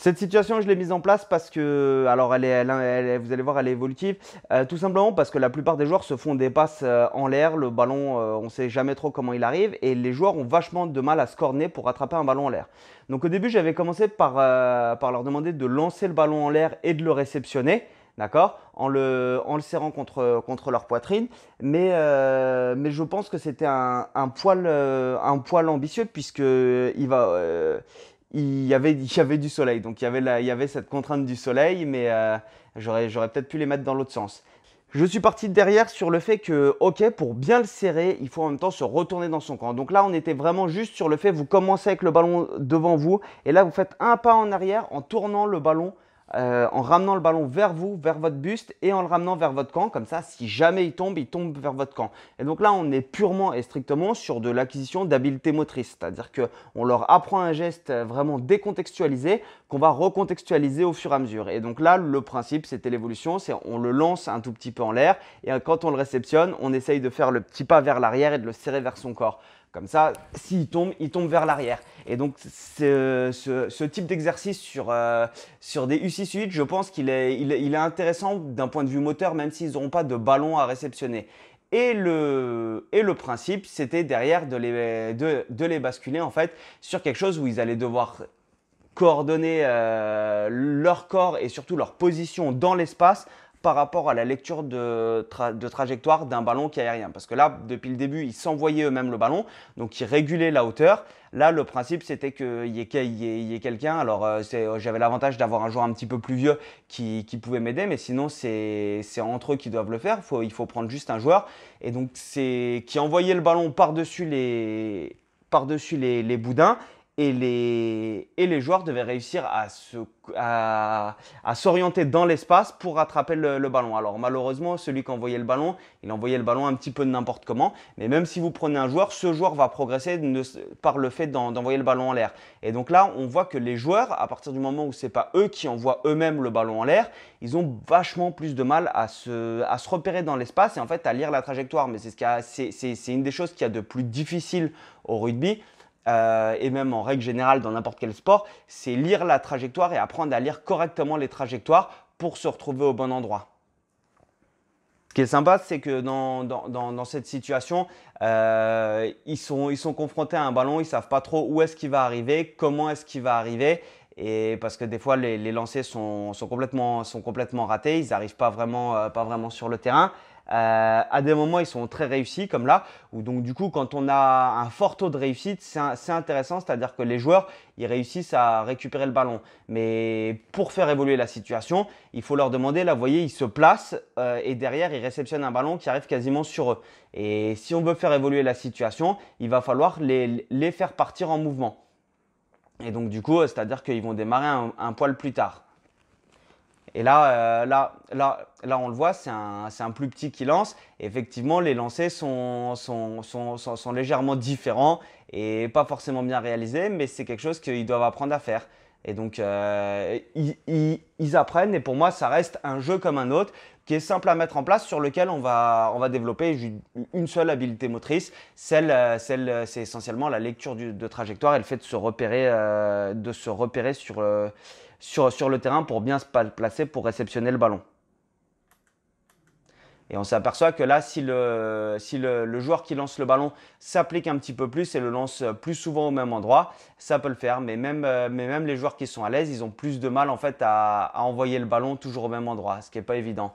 Cette situation, je l'ai mise en place parce que, alors, elle est, vous allez voir, elle est évolutive. Euh, tout simplement parce que la plupart des joueurs se font des passes euh, en l'air. Le ballon, euh, on ne sait jamais trop comment il arrive. Et les joueurs ont vachement de mal à se corner pour attraper un ballon en l'air. Donc, au début, j'avais commencé par, par leur demander de lancer le ballon en l'air et de le réceptionner. D'accord en le, en le, serrant contre, contre leur poitrine. Mais, mais je pense que c'était un, poil, un poil ambitieux puisque il va, il y avait, du soleil. Donc il y avait, il y avait cette contrainte du soleil, mais euh, j'aurais, j'aurais peut-être pu les mettre dans l'autre sens. Je suis parti derrière sur le fait que, ok, pour bien le serrer, il faut en même temps se retourner dans son camp. Donc là, on était vraiment juste sur le fait, vous commencez avec le ballon devant vous, et là, vous faites un pas en arrière en tournant le ballon euh, en ramenant le ballon vers vous, vers votre buste et en le ramenant vers votre camp. Comme ça, si jamais il tombe, il tombe vers votre camp. Et donc là, on est purement et strictement sur de l'acquisition d'habileté motrice. C'est-à-dire qu'on leur apprend un geste vraiment décontextualisé qu'on va recontextualiser au fur et à mesure. Et donc là, le principe, c'était l'évolution, c'est on le lance un tout petit peu en l'air et quand on le réceptionne, on essaye de faire le petit pas vers l'arrière et de le serrer vers son corps. Comme ça, s'ils tombent, ils tombent vers l'arrière. Et donc, ce, type d'exercice sur, euh, des U6-8, je pense qu'il est, intéressant d'un point de vue moteur, même s'ils n'auront pas de ballon à réceptionner. Et le, et le principe, c'était derrière de les, basculer en fait sur quelque chose où ils allaient devoir coordonner euh, leur corps et surtout leur position dans l'espace par rapport à la lecture de, trajectoire d'un ballon qui est aérien. Parce que là, depuis le début, ils s'envoyaient eux-mêmes le ballon, donc ils régulaient la hauteur. Là, le principe, c'était qu'il y ait, quelqu'un. Alors, euh, euh, j'avais l'avantage d'avoir un joueur un petit peu plus vieux qui, pouvait m'aider, mais sinon, c'est entre eux qui doivent le faire. Faut, il faut prendre juste un joueur. Et donc, c'est qui envoyait le ballon par-dessus les, par les boudins et les, joueurs devaient réussir à, s'orienter dans l'espace pour rattraper le, ballon. Alors malheureusement, celui qui envoyait le ballon, il envoyait le ballon un petit peu n'importe comment. Mais même si vous prenez un joueur, ce joueur va progresser par le fait d'envoyer le ballon en l'air. Et donc là, on voit que les joueurs, à partir du moment où ce n'est pas eux qui envoient eux-mêmes le ballon en l'air, ils ont vachement plus de mal à se, repérer dans l'espace et en fait à lire la trajectoire. Mais c'est, c'est une des choses qu'il a de plus difficile au rugby euh, et même en règle générale dans n'importe quel sport, c'est lire la trajectoire et apprendre à lire correctement les trajectoires pour se retrouver au bon endroit. Ce qui est sympa, c'est que dans, cette situation, euh, ils, sont, confrontés à un ballon, ils ne savent pas trop où est-ce qu'il va arriver, comment est-ce qu'il va arriver, et parce que des fois les, les lancers sont, complètement, ratés, ils n'arrivent pas euh, pas vraiment sur le terrain. Euh, à des moments, ils sont très réussis, comme là, où donc du coup, quand on a un fort taux de réussite, c'est intéressant, c'est-à-dire que les joueurs, ils réussissent à récupérer le ballon. Mais pour faire évoluer la situation, il faut leur demander, là, vous voyez, ils se placent euh, et derrière, ils réceptionnent un ballon qui arrive quasiment sur eux. Et si on veut faire évoluer la situation, il va falloir les, faire partir en mouvement. Et donc du coup, c'est-à-dire qu'ils vont démarrer un poil plus tard. Et euh, là, là, là, on le voit, c'est un, plus petit qui lance. effectivement, les lancers sont, légèrement différents et pas forcément bien réalisés, mais c'est quelque chose qu'ils doivent apprendre à faire. Et donc, euh, ils, apprennent et pour moi, ça reste un jeu comme un autre qui est simple à mettre en place, sur lequel on va, on va développer une seule habileté motrice. Celle, euh, celle euh, c'est essentiellement la lecture de trajectoire et le fait de se repérer, euh, de se repérer sur, sur, sur le terrain pour bien se placer pour réceptionner le ballon. Et on s'aperçoit que là, si, le, si le, joueur qui lance le ballon s'applique un petit peu plus et le lance plus souvent au même endroit, ça peut le faire. Mais même, mais même les joueurs qui sont à l'aise, ils ont plus de mal en fait à, à envoyer le ballon toujours au même endroit, ce qui n'est pas évident.